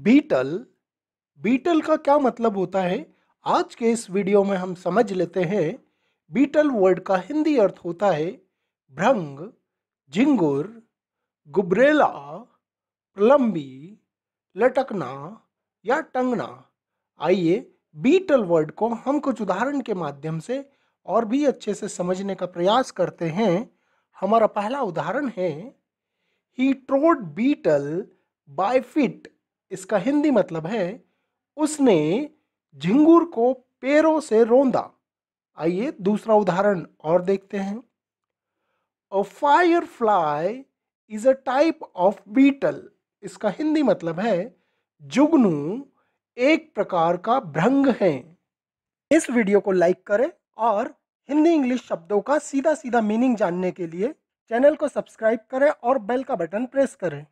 beetle beetle का क्या मतलब होता है आज के इस वीडियो में हम समझ लेते हैं बीटल वर्ड का हिंदी अर्थ होता है भ्रंग झिंगुर गुबरेला प्रलम्बी लटकना या टंगना आइए बीटल वर्ड को हम कुछ उदाहरण के माध्यम से और भी अच्छे से समझने का प्रयास करते हैं हमारा पहला उदाहरण है he trod beetle by feet इसका हिंदी मतलब है उसने झिंगूर को पैरों से रोंदा आइए दूसरा उदाहरण और देखते हैं a firefly is a type of beetle इसका हिंदी मतलब है जुगनू एक प्रकार का भ्रंग है इस वीडियो को लाइक करें और हिंदी इंग्लिश शब्दों का सीधा सीधा मीनिंग जानने के लिए चैनल को सब्सक्राइब करें और बेल का बटन प्रेस करें